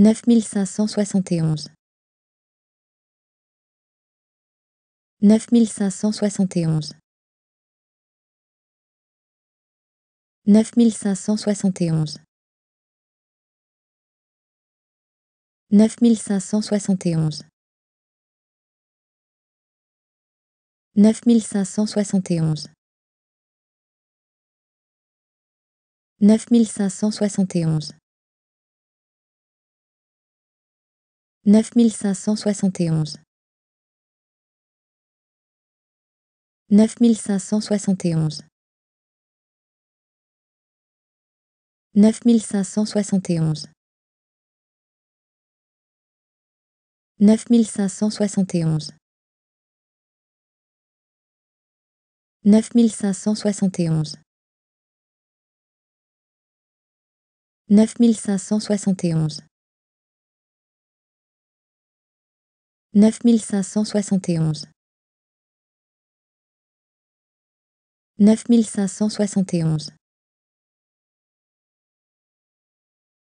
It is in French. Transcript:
neuf mille cinq cent soixante et onze neuf mille cinq cent soixante et onze neuf mille cinq cent soixante et onze neuf mille cinq cent soixante et onze neuf mille cinq cent soixante et onze neuf mille cinq cent soixante et onze neuf mille cinq cent soixante et onze neuf mille cinq cent soixante et onze neuf mille cinq cent soixante et onze neuf mille cinq cent soixante et onze neuf mille cinq cent soixante et onze neuf mille cinq cent soixante et onze Neuf mille cinq cent soixante et onze. Neuf mille cinq cent soixante et onze.